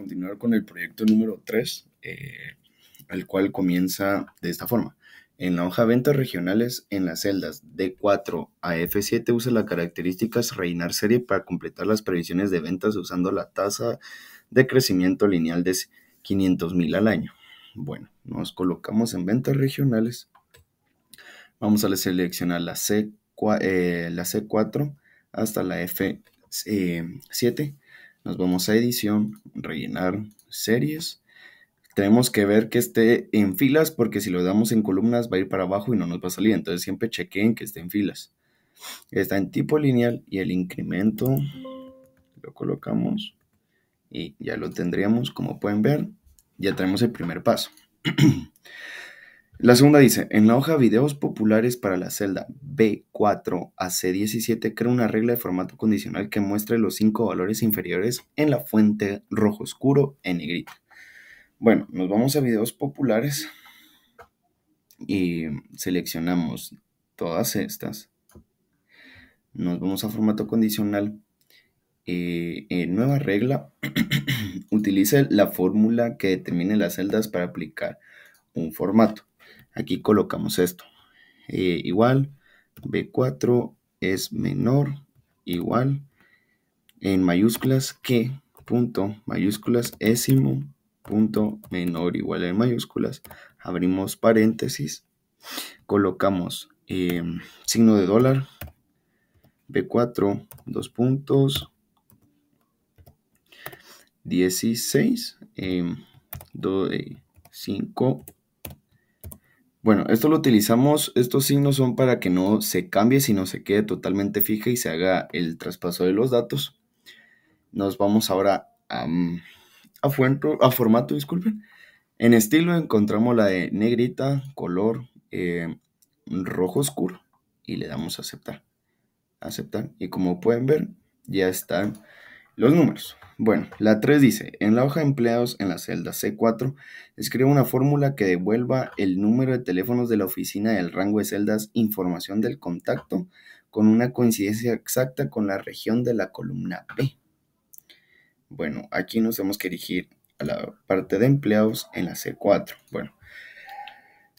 continuar con el proyecto número 3, eh, el cual comienza de esta forma. En la hoja ventas regionales, en las celdas D4 a F7 usa las características reinar serie para completar las previsiones de ventas usando la tasa de crecimiento lineal de 500.000 al año. Bueno, nos colocamos en ventas regionales. Vamos a seleccionar la, C, eh, la C4 hasta la F7. Eh, nos vamos a edición, rellenar series. Tenemos que ver que esté en filas porque si lo damos en columnas va a ir para abajo y no nos va a salir. Entonces siempre chequeen que esté en filas. Está en tipo lineal y el incremento lo colocamos y ya lo tendríamos. Como pueden ver, ya tenemos el primer paso. La segunda dice, en la hoja Videos populares para la celda B4 a C17 crea una regla de formato condicional que muestre los cinco valores inferiores en la fuente rojo oscuro en negrita. Bueno, nos vamos a Videos populares y seleccionamos todas estas. Nos vamos a formato condicional. Eh, eh, nueva regla. Utilice la fórmula que determine las celdas para aplicar un formato. Aquí colocamos esto. Eh, igual, B4 es menor, igual, en mayúsculas que, punto, mayúsculas, décimo, punto, menor, igual en mayúsculas. Abrimos paréntesis, colocamos em, signo de dólar, B4, dos puntos, 16, 5, em, bueno, esto lo utilizamos, estos signos son para que no se cambie, sino se quede totalmente fija y se haga el traspaso de los datos. Nos vamos ahora a, mm, formato, disculpen. En estilo encontramos la de negrita, color, eh, rojo oscuro y le damos a aceptar. Aceptar. Y como pueden ver, ya están los números. Bueno, la 3 dice, en la hoja de empleados en la celda C4, escribe una fórmula que devuelva el número de teléfonos de la oficina del rango de celdas información del contacto con una coincidencia exacta con la región de la columna B. Bueno, aquí nos tenemos que dirigir a la parte de empleados en la C4. Bueno,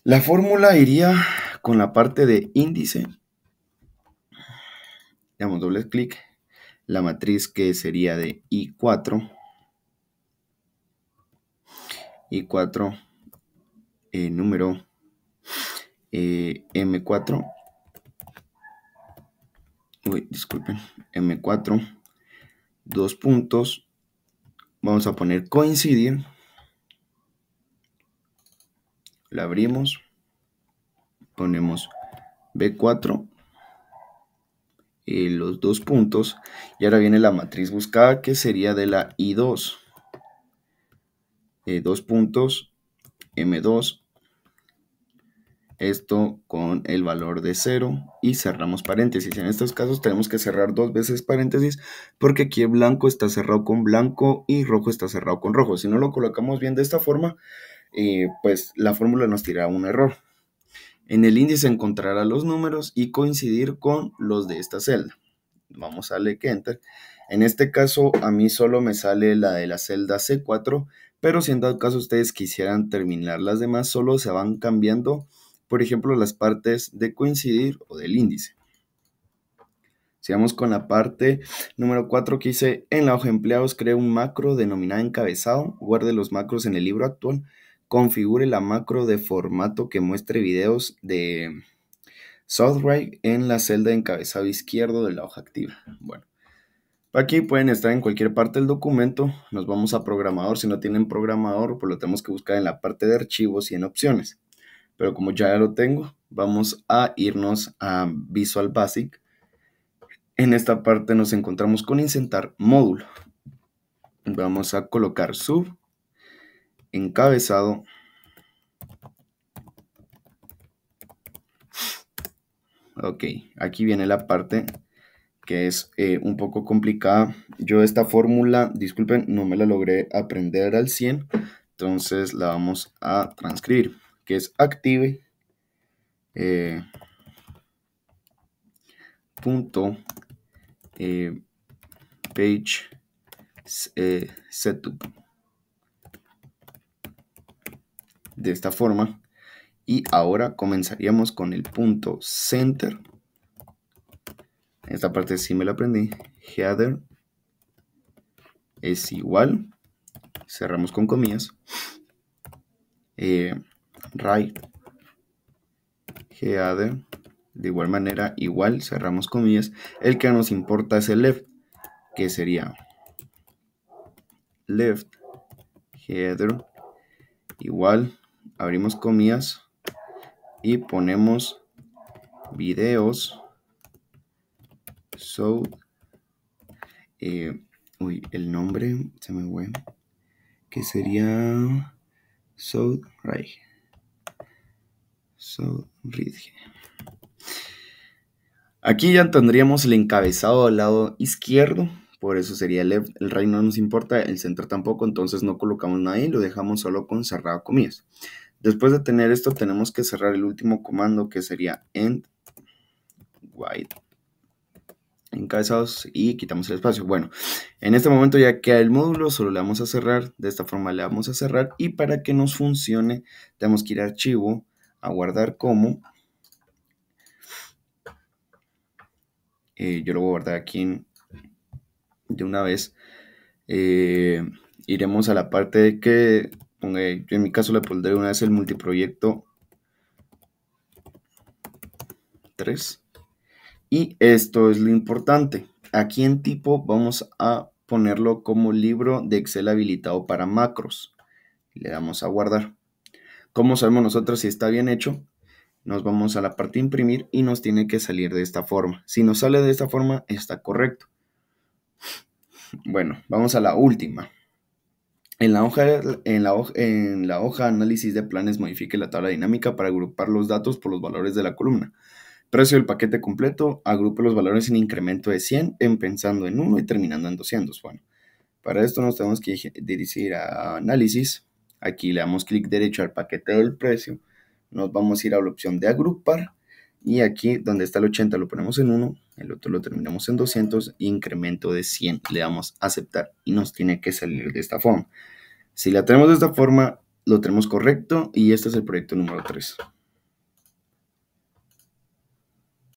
la fórmula iría con la parte de índice. Damos doble clic la matriz que sería de I4. I4, eh, número eh, M4. Uy, disculpen, M4, dos puntos. Vamos a poner coincidir. La abrimos. Ponemos B4 eh, los dos puntos. Y ahora viene la matriz buscada que sería de la I2. Eh, dos puntos, M2. Esto con el valor de 0 y cerramos paréntesis. En estos casos tenemos que cerrar dos veces paréntesis porque aquí el blanco está cerrado con blanco y rojo está cerrado con rojo. Si no lo colocamos bien de esta forma, eh, pues la fórmula nos tira un error. En el índice encontrará los números y coincidir con los de esta celda. Vamos a darle que enter. En este caso a mí solo me sale la de la celda C4, pero si en dado caso ustedes quisieran terminar las demás, solo se van cambiando, por ejemplo, las partes de coincidir o del índice. Sigamos con la parte número 4 que hice en la hoja de empleados, crea un macro denominado encabezado, guarde los macros en el libro actual configure la macro de formato que muestre videos de software en la celda de encabezado izquierdo de la hoja activa. Bueno, aquí pueden estar en cualquier parte del documento. Nos vamos a programador. Si no tienen programador, pues lo tenemos que buscar en la parte de archivos y en opciones. Pero como ya lo tengo, vamos a irnos a Visual Basic. En esta parte nos encontramos con insertar módulo. Vamos a colocar sub encabezado Ok, aquí viene la parte que es eh, un poco complicada. Yo esta fórmula, disculpen, no me la logré aprender al 100, entonces la vamos a transcribir, que es active eh, punto eh, page setup. de esta forma. Y ahora comenzaríamos con el punto center. Esta parte sí me la aprendí. Header es igual. Cerramos con comillas. Eh, right header de igual manera igual cerramos comillas el que nos importa es el left que sería left header igual abrimos comillas y ponemos videos so eh, uy el nombre se me fue que sería South Ridge South aquí ya tendríamos el encabezado al lado izquierdo por eso sería left, el rey no nos importa, el centro tampoco, entonces no colocamos nada y lo dejamos solo con cerrado comillas. Después de tener esto, tenemos que cerrar el último comando que sería end white encabezados y quitamos el espacio. Bueno, en este momento ya queda el módulo, solo le vamos a cerrar, de esta forma le vamos a cerrar y para que nos funcione tenemos que ir a archivo, a guardar como. Eh, yo lo voy a guardar aquí de una vez. Eh, iremos a la parte de que yo en mi caso le pondré una vez el multiproyecto 3. Y esto es lo importante. Aquí en tipo vamos a ponerlo como libro de Excel habilitado para macros. Le damos a guardar. cómo sabemos nosotros si está bien hecho? Nos vamos a la parte imprimir y nos tiene que salir de esta forma. Si nos sale de esta forma, está correcto. Bueno, vamos a la última. En la, hoja, en, la análisis de planes modifique la tabla dinámica para agrupar los datos por los valores de la columna. Precio del paquete completo, agrupe los valores en incremento de 100, empezando en 1 y terminando en 200. Bueno, para esto nos tenemos que dirigir a análisis. Aquí le damos clic derecho al paquete del precio. Nos vamos a ir a la opción de agrupar. Y aquí donde está el 80 lo ponemos en 1, el otro lo terminamos en 200, incremento de 100. Le damos aceptar y nos tiene que salir de esta forma. Si la tenemos de esta forma, lo tenemos correcto y este es el proyecto número 3.